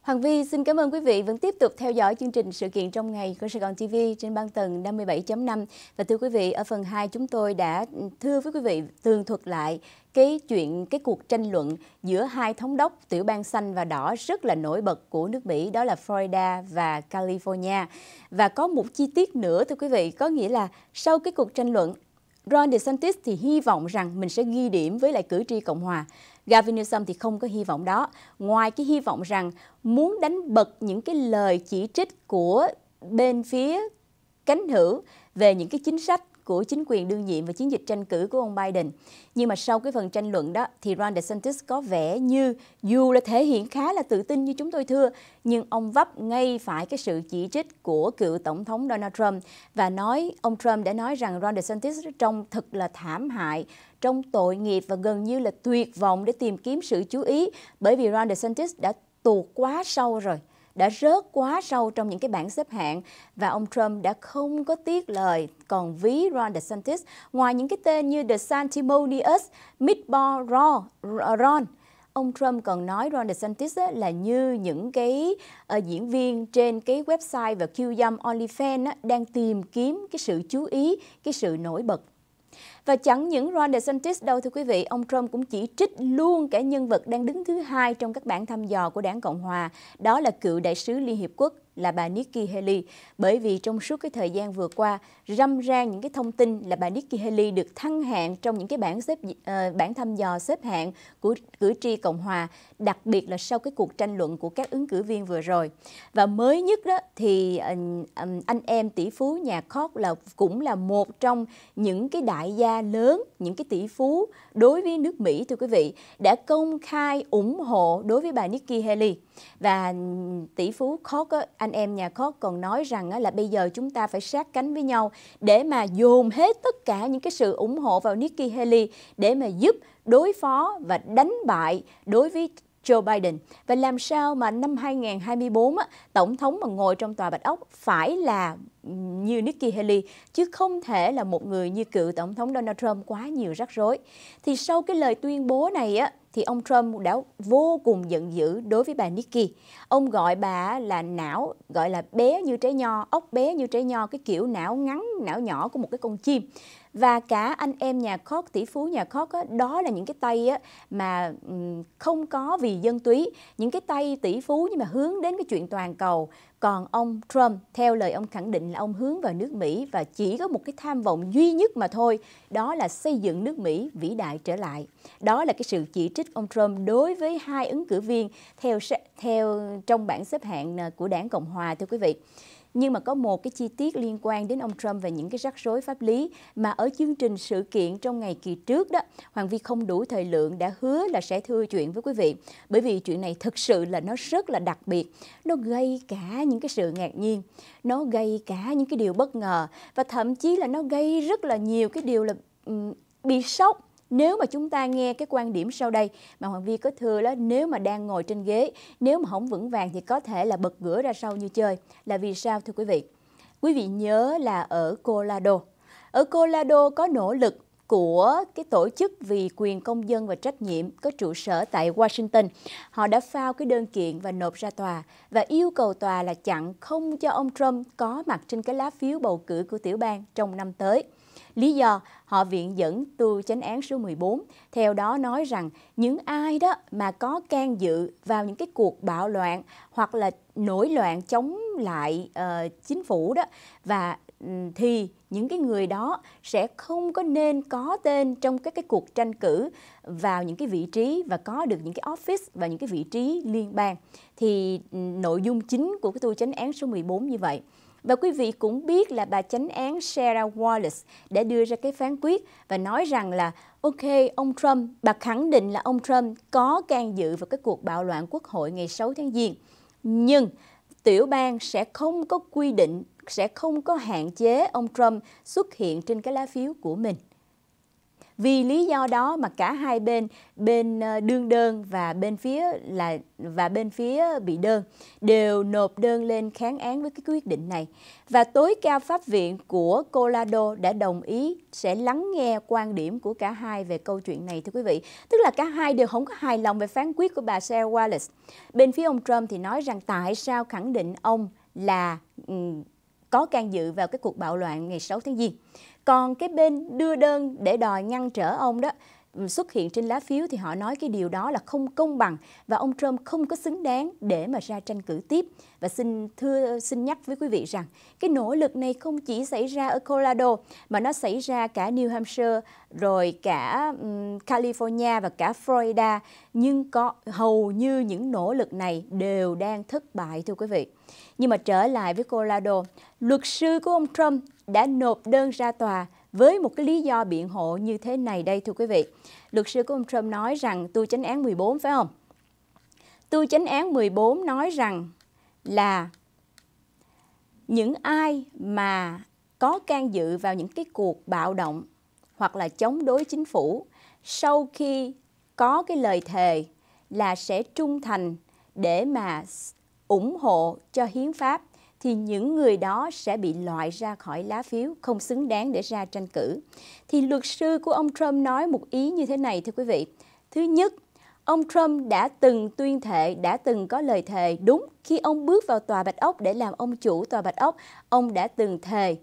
Hoàng Vi xin cảm ơn quý vị vẫn tiếp tục theo dõi chương trình sự kiện trong ngày của Sài Gòn TV trên băng tầng 57.5. Và thưa quý vị, ở phần 2 chúng tôi đã thưa với quý vị tường thuật lại cái chuyện cái cuộc tranh luận giữa hai thống đốc tiểu bang xanh và đỏ rất là nổi bật của nước Mỹ đó là Florida và California. Và có một chi tiết nữa thưa quý vị, có nghĩa là sau cái cuộc tranh luận Ron DeSantis thì hy vọng rằng mình sẽ ghi điểm với lại cử tri Cộng hòa. Gavin Newsom thì không có hy vọng đó. Ngoài cái hy vọng rằng muốn đánh bật những cái lời chỉ trích của bên phía cánh hữu về những cái chính sách của chính quyền đương nhiệm và chiến dịch tranh cử của ông Biden. Nhưng mà sau cái phần tranh luận đó thì Ron DeSantis có vẻ như dù là thể hiện khá là tự tin như chúng tôi thưa, nhưng ông vấp ngay phải cái sự chỉ trích của cựu tổng thống Donald Trump và nói ông Trump đã nói rằng Ron DeSantis trông thật là thảm hại, trông tội nghiệp và gần như là tuyệt vọng để tìm kiếm sự chú ý bởi vì Ron DeSantis đã tuột quá sâu rồi đã rớt quá sâu trong những cái bảng xếp hạng và ông Trump đã không có tiếc lời còn ví Ron DeSantis ngoài những cái tên như DeSantimonious, Meatball Ron ông Trump còn nói Ron DeSantis là như những cái uh, diễn viên trên cái website và kiêu dâm OnlyFans đang tìm kiếm cái sự chú ý, cái sự nổi bật và chẳng những Ron DeSantis đâu thưa quý vị, ông Trump cũng chỉ trích luôn cả nhân vật đang đứng thứ hai trong các bản thăm dò của đảng Cộng Hòa, đó là cựu đại sứ Liên Hiệp Quốc là bà Nikki Haley bởi vì trong suốt cái thời gian vừa qua râm ra những cái thông tin là bà Nikki Haley được thăng hạng trong những cái bản xếp uh, ờ, bản thăm dò xếp hạng của cử tri Cộng hòa, đặc biệt là sau cái cuộc tranh luận của các ứng cử viên vừa rồi. Và mới nhất đó thì uh, um, anh em tỷ phú nhà Cork là cũng là một trong những cái đại gia lớn, những cái tỷ phú đối với nước Mỹ thưa quý vị đã công khai ủng hộ đối với bà Nikki Haley và tỷ phú Cork anh em nhà Cork còn nói rằng là bây giờ chúng ta phải sát cánh với nhau để mà dồn hết tất cả những cái sự ủng hộ vào Nikki Haley để mà giúp đối phó và đánh bại đối với Joe Biden. và làm sao mà năm 2024 tổng thống mà ngồi trong tòa Bạch Ốc phải là như Nikki Haley chứ không thể là một người như cựu tổng thống Donald Trump quá nhiều rắc rối. Thì sau cái lời tuyên bố này á thì ông Trump đã vô cùng giận dữ đối với bà Nikki. Ông gọi bà là não, gọi là bé như trái nho, ốc bé như trái nho, cái kiểu não ngắn, não nhỏ của một cái con chim và cả anh em nhà khóc tỷ phú nhà khóc đó, đó là những cái tay á, mà không có vì dân túy những cái tay tỷ phú nhưng mà hướng đến cái chuyện toàn cầu còn ông Trump theo lời ông khẳng định là ông hướng vào nước Mỹ và chỉ có một cái tham vọng duy nhất mà thôi đó là xây dựng nước Mỹ vĩ đại trở lại đó là cái sự chỉ trích ông Trump đối với hai ứng cử viên theo theo trong bảng xếp hạng ờ, của đảng Cộng hòa thưa quý vị nhưng mà có một cái chi tiết liên quan đến ông Trump và những cái rắc rối pháp lý mà ở chương trình sự kiện trong ngày kỳ trước đó, Hoàng Vi không đủ thời lượng đã hứa là sẽ thưa chuyện với quý vị. Bởi vì chuyện này thực sự là nó rất là đặc biệt. Nó gây cả những cái sự ngạc nhiên, nó gây cả những cái điều bất ngờ và thậm chí là nó gây rất là nhiều cái điều là um, bị sốc nếu mà chúng ta nghe cái quan điểm sau đây mà Hoàng Vi có thưa đó nếu mà đang ngồi trên ghế nếu mà không vững vàng thì có thể là bật ngửa ra sau như chơi là vì sao thưa quý vị quý vị nhớ là ở Colorado ở Colorado có nỗ lực của cái tổ chức vì quyền công dân và trách nhiệm có trụ sở tại Washington. Họ đã phao cái đơn kiện và nộp ra tòa và yêu cầu tòa là chặn không cho ông Trump có mặt trên cái lá phiếu bầu cử của tiểu bang trong năm tới. Lý do họ viện dẫn tu chánh án số 14, theo đó nói rằng những ai đó mà có can dự vào những cái cuộc bạo loạn hoặc là nổi loạn chống lại uh, chính phủ đó và ừ, thì những cái người đó sẽ không có nên có tên trong các cái cuộc tranh cử vào những cái vị trí và có được những cái office và những cái vị trí liên bang. Thì ừ, nội dung chính của cái tu chánh án số 14 như vậy. Và quý vị cũng biết là bà chánh án Sarah Wallace đã đưa ra cái phán quyết và nói rằng là ok, ông Trump, bà khẳng định là ông Trump có can dự vào cái cuộc bạo loạn quốc hội ngày 6 tháng Giêng. Nhưng tiểu bang sẽ không có quy định, sẽ không có hạn chế ông Trump xuất hiện trên cái lá phiếu của mình. Vì lý do đó mà cả hai bên, bên ờ, đương đơn và bên phía là và bên phía bị đơn đều nộp đơn lên kháng án với cái quyết định này. Và tối cao pháp viện của Colorado đã đồng ý sẽ lắng nghe quan điểm của cả hai về câu chuyện này thưa quý vị. Tức là cả hai đều không có hài lòng về phán quyết của bà Sarah Wallace. Bên phía ông Trump thì nói rằng tại sao khẳng định ông là có can dự vào cái cuộc bạo loạn ngày 6 tháng Giêng. Còn cái bên đưa đơn để đòi ngăn trở ông đó xuất hiện trên lá phiếu thì họ nói cái điều đó là không công bằng và ông Trump không có xứng đáng để mà ra tranh cử tiếp. Và xin thưa xin nhắc với quý vị rằng cái nỗ lực này không chỉ xảy ra ở Colorado mà nó xảy ra cả New Hampshire rồi cả um, California và cả Florida nhưng có hầu như những nỗ lực này đều đang thất bại thưa quý vị. Nhưng mà trở lại với Colorado, luật sư của ông Trump đã nộp đơn ra tòa với một cái lý do biện hộ như thế này đây thưa quý vị. Luật sư của ông Trump nói rằng tu chánh án 14 phải không? Tu chánh án 14 nói rằng là những ai mà có can dự vào những cái cuộc bạo động hoặc là chống đối chính phủ sau khi có cái lời thề là sẽ trung thành để mà ủng hộ cho hiến pháp thì những người đó sẽ bị loại ra khỏi lá phiếu không xứng đáng để ra tranh cử. Thì luật sư của ông Trump nói một ý như thế này thưa quý vị. Thứ nhất, ông Trump đã từng tuyên thệ, đã từng có lời thề đúng khi ông bước vào tòa Bạch Ốc để làm ông chủ tòa Bạch Ốc, ông đã từng thề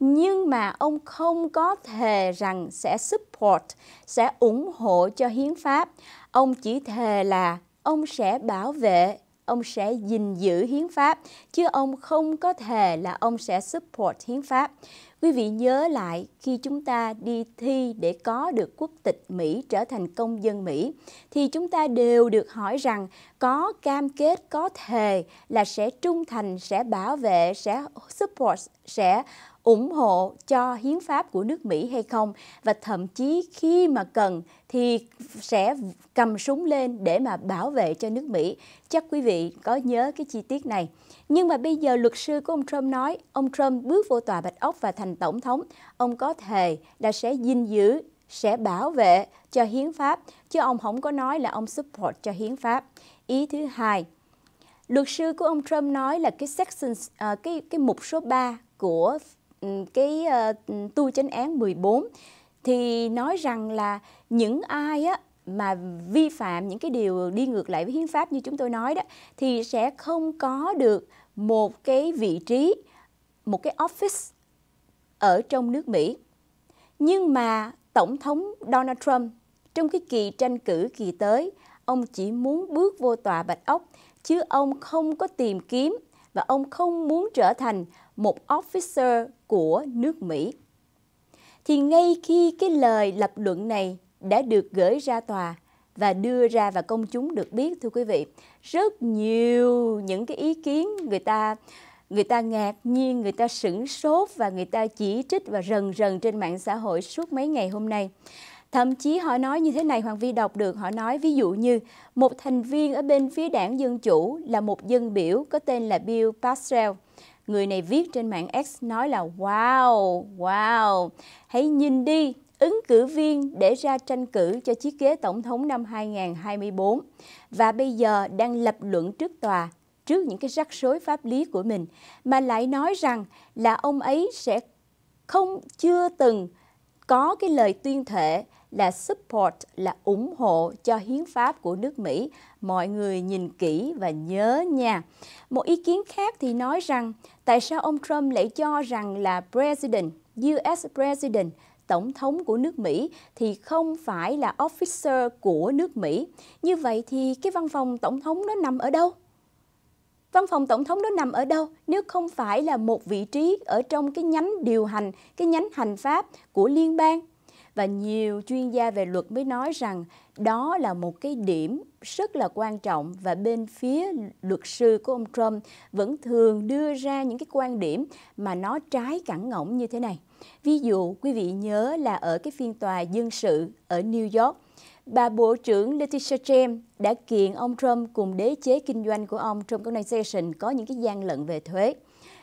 nhưng mà ông không có thề rằng sẽ support, sẽ ủng hộ cho hiến pháp. Ông chỉ thề là ông sẽ bảo vệ ông sẽ gìn giữ hiến pháp chứ ông không có thể là ông sẽ support hiến pháp Quý vị nhớ lại khi chúng ta đi thi để có được quốc tịch Mỹ trở thành công dân Mỹ thì chúng ta đều được hỏi rằng có cam kết, có thề là sẽ trung thành, sẽ bảo vệ, sẽ support, sẽ ủng hộ cho hiến pháp của nước Mỹ hay không và thậm chí khi mà cần thì sẽ cầm súng lên để mà bảo vệ cho nước Mỹ. Chắc quý vị có nhớ cái chi tiết này. Nhưng mà bây giờ luật sư của ông Trump nói, ông Trump bước vô tòa Bạch Ốc và thành tổng thống, ông có thể là sẽ gìn giữ, sẽ bảo vệ cho hiến pháp, chứ ông không có nói là ông support cho hiến pháp. Ý thứ hai, luật sư của ông Trump nói là cái section à, cái cái mục số 3 của cái uh, tu chánh án 14 thì nói rằng là những ai á mà vi phạm những cái điều đi ngược lại với hiến pháp như chúng tôi nói đó thì sẽ không có được một cái vị trí một cái office ở trong nước Mỹ. Nhưng mà tổng thống Donald Trump trong cái kỳ tranh cử kỳ tới, ông chỉ muốn bước vô tòa Bạch Ốc chứ ông không có tìm kiếm và ông không muốn trở thành một officer của nước Mỹ. Thì ngay khi cái lời lập luận này đã được gửi ra tòa và đưa ra và công chúng được biết thưa quý vị rất nhiều những cái ý kiến người ta người ta ngạc nhiên người ta sửng sốt và người ta chỉ trích và rần rần trên mạng xã hội suốt mấy ngày hôm nay Thậm chí họ nói như thế này Hoàng Vi đọc được, họ nói ví dụ như một thành viên ở bên phía đảng Dân Chủ là một dân biểu có tên là Bill Pascrell. Người này viết trên mạng X nói là wow, wow, hãy nhìn đi, ứng cử viên để ra tranh cử cho chiếc ghế tổng thống năm 2024 và bây giờ đang lập luận trước tòa trước những cái rắc rối pháp lý của mình mà lại nói rằng là ông ấy sẽ không chưa từng có cái lời tuyên thệ là support là ủng hộ cho hiến pháp của nước Mỹ. Mọi người nhìn kỹ và nhớ nha. Một ý kiến khác thì nói rằng tại sao ông Trump lại cho rằng là president, US president tổng thống của nước Mỹ thì không phải là officer của nước Mỹ. Như vậy thì cái văn phòng tổng thống nó nằm ở đâu? Văn phòng tổng thống nó nằm ở đâu nếu không phải là một vị trí ở trong cái nhánh điều hành, cái nhánh hành pháp của liên bang và nhiều chuyên gia về luật mới nói rằng đó là một cái điểm rất là quan trọng và bên phía luật sư của ông Trump vẫn thường đưa ra những cái quan điểm mà nó trái cẳng ngỗng như thế này. Ví dụ quý vị nhớ là ở cái phiên tòa dân sự ở New York, bà Bộ trưởng Letitia James đã kiện ông Trump cùng đế chế kinh doanh của ông Trump Organization có những cái gian lận về thuế.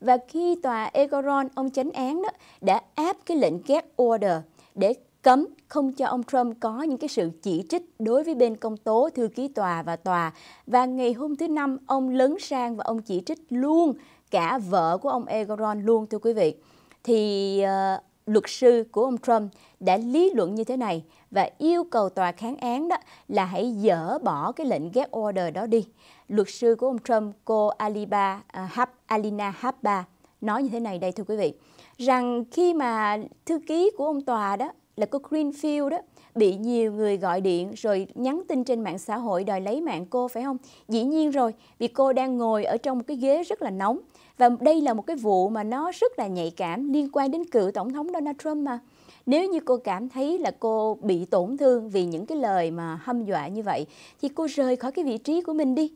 Và khi tòa Egoron, ông chánh án đó, đã áp cái lệnh get order để cấm không cho ông Trump có những cái sự chỉ trích đối với bên công tố, thư ký tòa và tòa. Và ngày hôm thứ Năm, ông lớn sang và ông chỉ trích luôn cả vợ của ông Egoron luôn thưa quý vị. Thì uh, luật sư của ông Trump đã lý luận như thế này và yêu cầu tòa kháng án đó là hãy dỡ bỏ cái lệnh get order đó đi. Luật sư của ông Trump, cô Aliba uh, ờ, Hab, Alina Habba nói như thế này đây thưa quý vị, rằng khi mà thư ký của ông tòa đó là cô Greenfield đó bị nhiều người gọi điện rồi nhắn tin trên mạng xã hội đòi lấy mạng cô phải không? Dĩ nhiên rồi, vì cô đang ngồi ở trong một cái ghế rất là nóng và đây là một cái vụ mà nó rất là nhạy cảm liên quan đến cựu tổng thống Donald Trump mà. Nếu như cô cảm thấy là cô bị tổn thương vì những cái lời mà hâm dọa như vậy thì cô rời khỏi cái vị trí của mình đi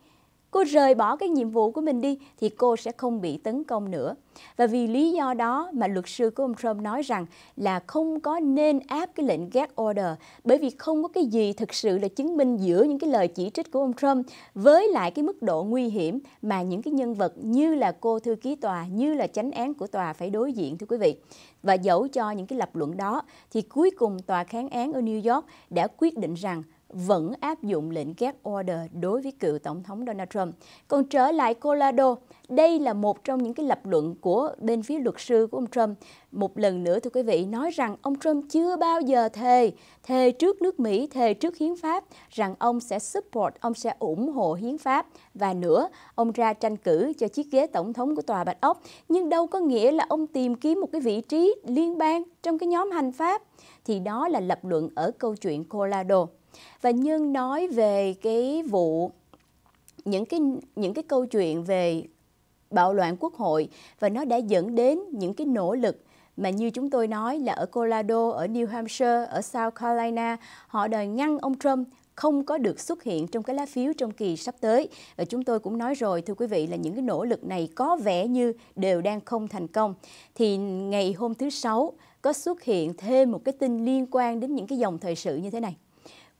cô rời bỏ cái nhiệm vụ của mình đi thì cô sẽ không bị tấn công nữa. Và vì lý do đó mà luật sư của ông Trump nói rằng là không có nên áp cái lệnh gag order bởi vì không có cái gì thực sự là chứng minh giữa những cái lời chỉ trích của ông Trump với lại cái mức độ nguy hiểm mà những cái nhân vật như là cô thư ký tòa, như là chánh án của tòa phải đối diện thưa quý vị. Và dẫu cho những cái lập luận đó thì cuối cùng tòa kháng án ở New York đã quyết định rằng vẫn áp dụng lệnh gag order đối với cựu tổng thống Donald Trump. Còn trở lại Colorado, đây là một trong những cái lập luận của bên phía luật sư của ông Trump. Một lần nữa thưa quý vị nói rằng ông Trump chưa bao giờ thề, thề trước nước Mỹ, thề trước hiến pháp rằng ông sẽ support, ông sẽ ủng hộ hiến pháp và nữa, ông ra tranh cử cho chiếc ghế tổng thống của tòa Bạch Ốc, nhưng đâu có nghĩa là ông tìm kiếm một cái vị trí liên bang trong cái nhóm hành pháp thì đó là lập luận ở câu chuyện Colorado và nhưng nói về cái vụ những cái những cái câu chuyện về bạo loạn quốc hội và nó đã dẫn đến những cái nỗ lực mà như chúng tôi nói là ở Colorado, ở New Hampshire, ở South Carolina, họ đòi ngăn ông Trump không có được xuất hiện trong cái lá phiếu trong kỳ sắp tới. Và chúng tôi cũng nói rồi thưa quý vị là những cái nỗ lực này có vẻ như đều đang không thành công. Thì ngày hôm thứ Sáu có xuất hiện thêm một cái tin liên quan đến những cái dòng thời sự như thế này.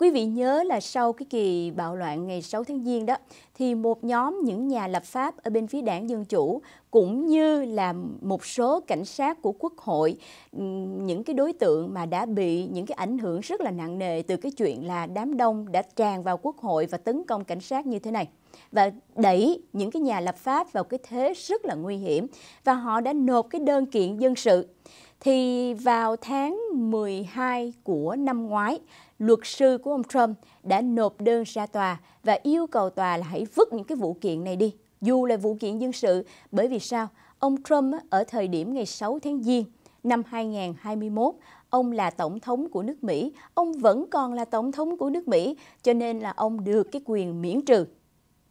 Quý vị nhớ là sau cái kỳ bạo loạn ngày 6 tháng Giêng đó thì một nhóm những nhà lập pháp ở bên phía đảng Dân Chủ cũng như là một số cảnh sát của Quốc hội ừ, những cái đối tượng mà đã bị những cái ảnh hưởng rất là nặng nề từ cái chuyện là đám đông đã tràn vào Quốc hội và tấn công cảnh sát như thế này và đẩy những cái nhà lập pháp vào cái thế rất là nguy hiểm và họ đã nộp cái đơn kiện dân sự thì vào tháng 12 của năm ngoái, luật sư của ông Trump đã nộp đơn ra tòa và yêu cầu tòa là hãy vứt những cái vụ kiện này đi, dù là vụ kiện dân sự. Bởi vì sao? Ông Trump ở thời điểm ngày 6 tháng Giêng năm 2021, ông là tổng thống của nước Mỹ, ông vẫn còn là tổng thống của nước Mỹ, cho nên là ông được cái quyền miễn trừ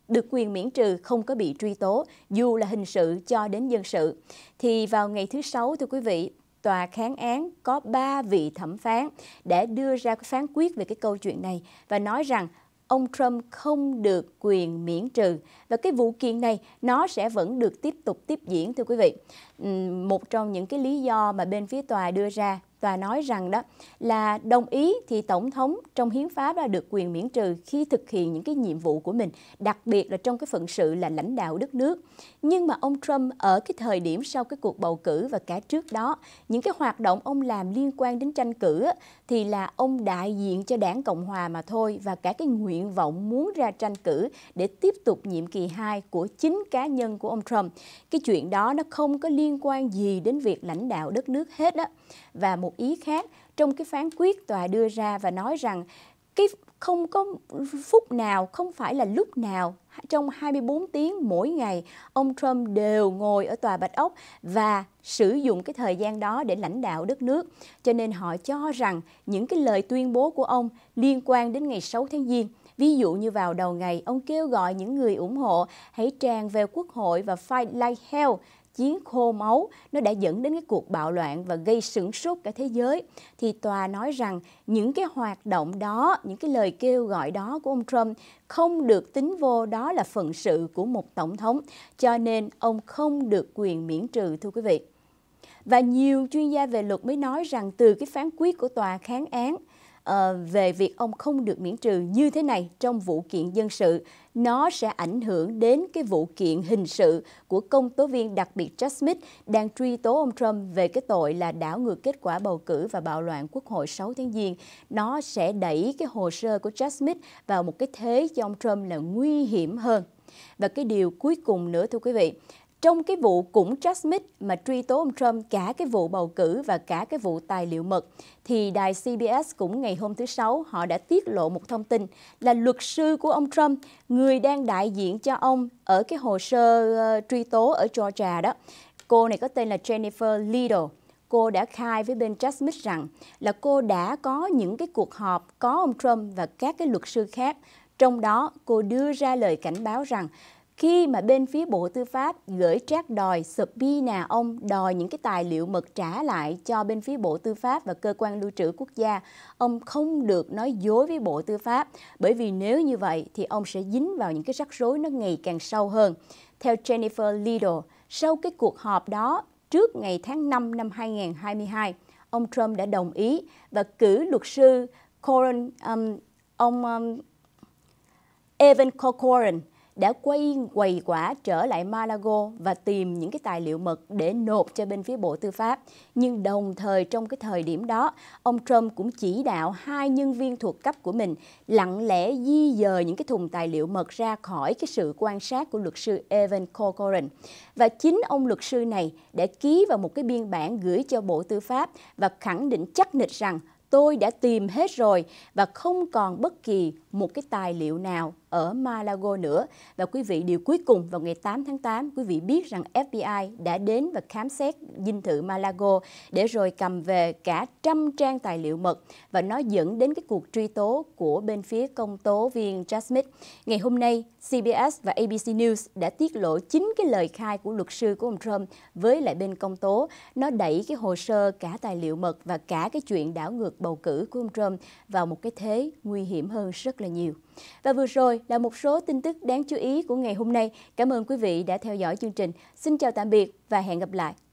được quyền miễn trừ không có bị truy tố, dù là hình sự cho đến dân sự. Thì vào ngày thứ Sáu, thưa quý vị, tòa kháng án có 3 vị thẩm phán để đưa ra cái phán quyết về cái câu chuyện này và nói rằng ông Trump không được quyền miễn trừ và cái vụ kiện này nó sẽ vẫn được tiếp tục tiếp diễn thưa quý vị. Một trong những cái lý do mà bên phía tòa đưa ra và nói rằng đó là đồng ý thì tổng thống trong hiến pháp là được quyền miễn trừ khi thực hiện những cái nhiệm vụ của mình, đặc biệt là trong cái phận sự là lãnh đạo đất nước. Nhưng mà ông Trump ở cái thời điểm sau cái cuộc bầu cử và cả trước đó, những cái hoạt động ông làm liên quan đến tranh cử thì là ông đại diện cho đảng Cộng hòa mà thôi và cả cái nguyện vọng muốn ra tranh cử để tiếp tục nhiệm kỳ 2 của chính cá nhân của ông Trump. Cái chuyện đó nó không có liên quan gì đến việc lãnh đạo đất nước hết á và một ý khác trong cái phán quyết tòa đưa ra và nói rằng cái không có phút nào, không phải là lúc nào trong 24 tiếng mỗi ngày ông Trump đều ngồi ở tòa Bạch Ốc và sử dụng cái thời gian đó để lãnh đạo đất nước. Cho nên họ cho rằng những cái lời tuyên bố của ông liên quan đến ngày 6 tháng Giêng Ví dụ như vào đầu ngày, ông kêu gọi những người ủng hộ hãy tràn về quốc hội và fight like hell chiến khô máu, nó đã dẫn đến cái cuộc bạo loạn và gây sửng sốt cả thế giới. Thì tòa nói rằng những cái hoạt động đó, những cái lời kêu gọi đó của ông Trump không được tính vô đó là phận sự của một tổng thống, cho nên ông không được quyền miễn trừ thưa quý vị. Và nhiều chuyên gia về luật mới nói rằng từ cái phán quyết của tòa kháng án Ờ, về việc ông không được miễn trừ như thế này trong vụ kiện dân sự, nó sẽ ảnh hưởng đến cái vụ kiện hình sự của công tố viên đặc biệt Jack Smith đang truy tố ông Trump về cái tội là đảo ngược kết quả bầu cử và bạo loạn Quốc hội 6 tháng Giêng. Nó sẽ đẩy cái hồ sơ của Jack Smith vào một cái thế cho ông Trump là nguy hiểm hơn. Và cái điều cuối cùng nữa thưa quý vị trong cái vụ cũng Jack Smith mà truy tố ông Trump cả cái vụ bầu cử và cả cái vụ tài liệu mật, thì đài CBS cũng ngày hôm thứ Sáu họ đã tiết lộ một thông tin là luật sư của ông Trump, người đang đại diện cho ông ở cái hồ sơ uh, truy tố ở Georgia đó. Cô này có tên là Jennifer Liddle cô đã khai với bên Jack Smith rằng là cô đã có những cái cuộc họp có ông Trump và các cái luật sư khác. Trong đó, cô đưa ra lời cảnh báo rằng khi mà bên phía Bộ Tư pháp gửi trác đòi subpoena ông đòi những cái tài liệu mật trả lại cho bên phía Bộ Tư pháp và cơ quan lưu trữ quốc gia, ông không được nói dối với Bộ Tư pháp bởi vì nếu như vậy thì ông sẽ dính vào những cái rắc rối nó ngày càng sâu hơn. Theo Jennifer Liddle sau cái cuộc họp đó trước ngày tháng 5 năm 2022, ông Trump đã đồng ý và cử luật sư Corin, um, ông um, Evan Corcoran đã quay quầy quả trở lại Malago và tìm những cái tài liệu mật để nộp cho bên phía Bộ Tư pháp. Nhưng đồng thời trong cái thời điểm đó, ông Trump cũng chỉ đạo hai nhân viên thuộc cấp của mình lặng lẽ di dời những cái thùng tài liệu mật ra khỏi cái sự quan sát của luật sư Evan Corcoran. Và chính ông luật sư này đã ký vào một cái biên bản gửi cho Bộ Tư pháp và khẳng định chắc nịch rằng tôi đã tìm hết rồi và không còn bất kỳ một cái tài liệu nào ở Malago nữa. Và quý vị, điều cuối cùng vào ngày 8 tháng 8, quý vị biết rằng FBI đã đến và khám xét dinh thự Malago để rồi cầm về cả trăm trang tài liệu mật và nó dẫn đến cái cuộc truy tố của bên phía công tố viên Jasmine. Ngày hôm nay, CBS và ABC News đã tiết lộ chính cái lời khai của luật sư của ông Trump với lại bên công tố. Nó đẩy cái hồ sơ cả tài liệu mật và cả cái chuyện đảo ngược bầu cử của ông Trump vào một cái thế nguy hiểm hơn rất là nhiều. Và vừa rồi là một số tin tức đáng chú ý của ngày hôm nay. Cảm ơn quý vị đã theo dõi chương trình. Xin chào tạm biệt và hẹn gặp lại.